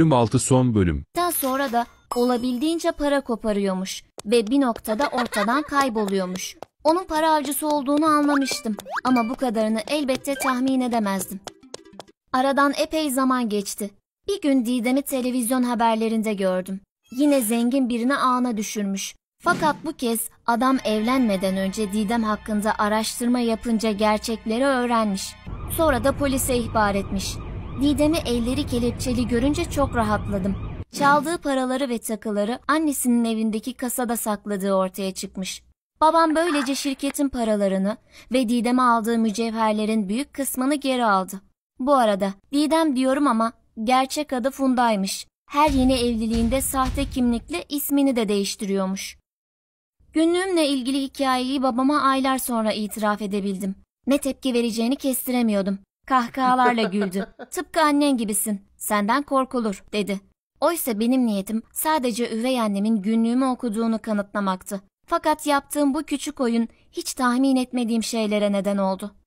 Bölüm 6 son bölüm. Daha sonra da olabildiğince para koparıyormuş ve bir noktada ortadan kayboluyormuş. Onun para avcısı olduğunu anlamıştım ama bu kadarını elbette tahmin edemezdim. Aradan epey zaman geçti. Bir gün Didem'i televizyon haberlerinde gördüm. Yine zengin birine ağına düşürmüş. Fakat bu kez adam evlenmeden önce Didem hakkında araştırma yapınca gerçekleri öğrenmiş. Sonra da polise ihbar etmiş. Didem'i elleri kelepçeli görünce çok rahatladım. Çaldığı paraları ve takıları annesinin evindeki kasada sakladığı ortaya çıkmış. Babam böylece şirketin paralarını ve Didem'e aldığı mücevherlerin büyük kısmını geri aldı. Bu arada Didem diyorum ama gerçek adı Funda'ymış. Her yeni evliliğinde sahte kimlikle ismini de değiştiriyormuş. Günlüğümle ilgili hikayeyi babama aylar sonra itiraf edebildim. Ne tepki vereceğini kestiremiyordum kahkahalarla güldü. Tıpkı annen gibisin. Senden korkulur dedi. Oysa benim niyetim sadece üvey annemin günlüğümü okuduğunu kanıtlamaktı. Fakat yaptığım bu küçük oyun hiç tahmin etmediğim şeylere neden oldu.